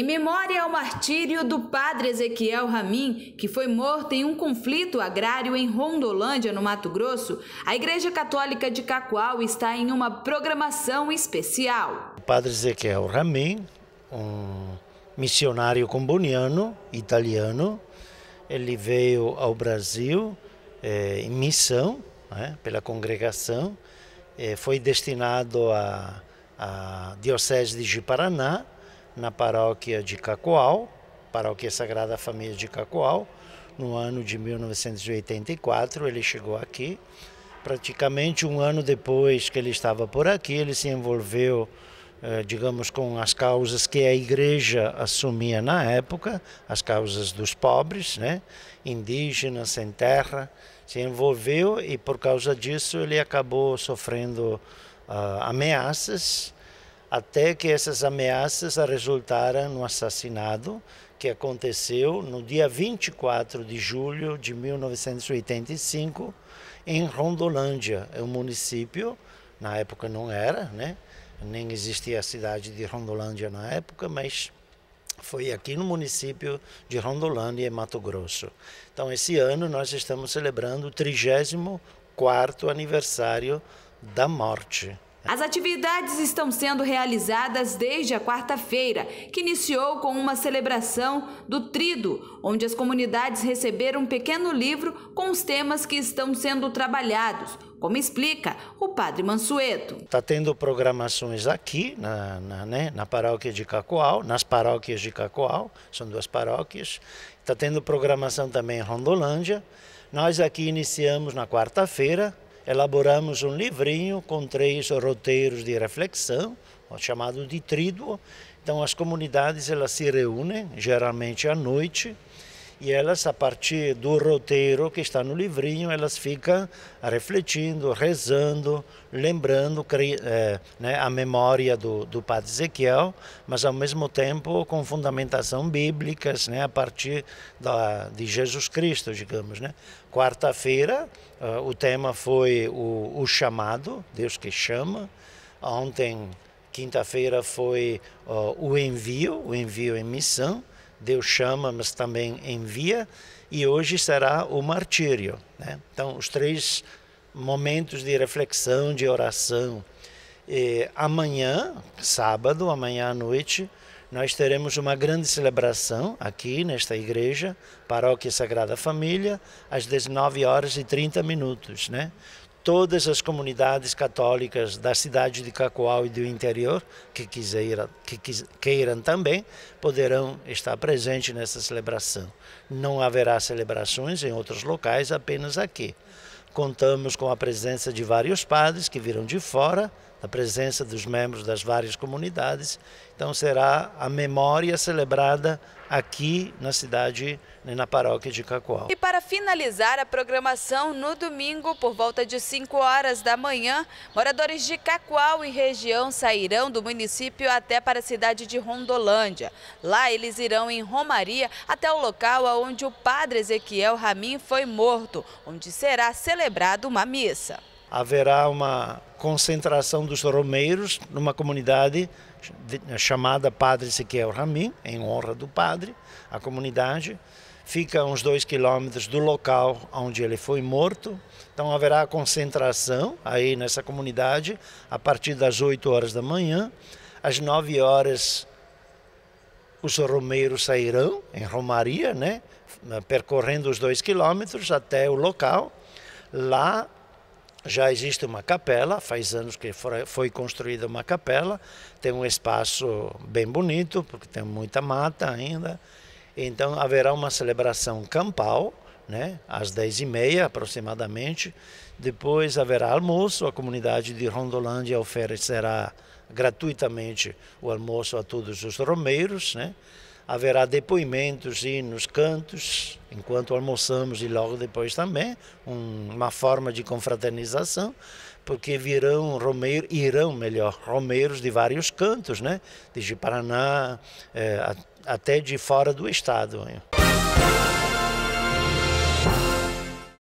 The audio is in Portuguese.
Em memória ao martírio do padre Ezequiel Ramin, que foi morto em um conflito agrário em Rondolândia, no Mato Grosso, a Igreja Católica de Cacoal está em uma programação especial. O padre Ezequiel Ramin, um missionário comboniano, italiano, ele veio ao Brasil eh, em missão né, pela congregação, eh, foi destinado à Diocese de Paraná na paróquia de Cacoal, paróquia Sagrada Família de Cacoal. No ano de 1984, ele chegou aqui. Praticamente um ano depois que ele estava por aqui, ele se envolveu, eh, digamos, com as causas que a igreja assumia na época, as causas dos pobres, né? indígenas, sem terra. Se envolveu e, por causa disso, ele acabou sofrendo uh, ameaças até que essas ameaças resultaram no assassinato que aconteceu no dia 24 de julho de 1985 em Rondolândia, é um município, na época não era, né? nem existia a cidade de Rondolândia na época, mas foi aqui no município de Rondolândia, em Mato Grosso. Então, esse ano nós estamos celebrando o 34º aniversário da morte as atividades estão sendo realizadas desde a quarta-feira, que iniciou com uma celebração do Trido, onde as comunidades receberam um pequeno livro com os temas que estão sendo trabalhados, como explica o padre Mansueto. Está tendo programações aqui na, na, né, na paróquia de Cacoal, nas paróquias de Cacoal, são duas paróquias. Está tendo programação também em Rondolândia. Nós aqui iniciamos na quarta-feira elaboramos um livrinho com três roteiros de reflexão, chamado de Tríduo. Então, as comunidades elas se reúnem, geralmente à noite, e elas, a partir do roteiro que está no livrinho, elas ficam refletindo, rezando, lembrando é, né, a memória do, do padre Ezequiel, mas ao mesmo tempo com fundamentação bíblicas, né, a partir da, de Jesus Cristo, digamos. Né. Quarta-feira, uh, o tema foi o, o chamado, Deus que chama. Ontem, quinta-feira, foi uh, o envio, o envio em missão. Deus chama, mas também envia, e hoje será o martírio. Né? Então, os três momentos de reflexão, de oração. E eh, amanhã, sábado, amanhã à noite, nós teremos uma grande celebração aqui nesta igreja, Paróquia Sagrada Família, às 19 horas e 30 minutos, né? todas as comunidades católicas da cidade de Cacoal e do interior que, quiser, que queiram também poderão estar presentes nessa celebração. Não haverá celebrações em outros locais, apenas aqui. Contamos com a presença de vários padres que viram de fora a presença dos membros das várias comunidades. Então será a memória celebrada aqui na cidade, né, na paróquia de Cacoal. E para finalizar a programação, no domingo, por volta de 5 horas da manhã, moradores de Cacoal e região sairão do município até para a cidade de Rondolândia. Lá eles irão em Romaria até o local onde o padre Ezequiel Ramin foi morto, onde será celebrada uma missa haverá uma concentração dos romeiros numa comunidade chamada Padre Siqueiro Ramin, em honra do padre. A comunidade fica a uns dois quilômetros do local onde ele foi morto. Então haverá concentração aí nessa comunidade a partir das 8 horas da manhã. Às 9 horas os romeiros sairão em Romaria, né? percorrendo os dois quilômetros até o local. Lá já existe uma capela, faz anos que foi construída uma capela, tem um espaço bem bonito, porque tem muita mata ainda. Então haverá uma celebração campal, né, às 10h30 aproximadamente. Depois haverá almoço, a comunidade de Rondolândia oferecerá gratuitamente o almoço a todos os romeiros. Né haverá depoimentos, nos cantos, enquanto almoçamos e logo depois também, um, uma forma de confraternização, porque virão romeiros, irão melhor, romeiros de vários cantos, né? Desde Paraná eh, até de fora do estado. Hein?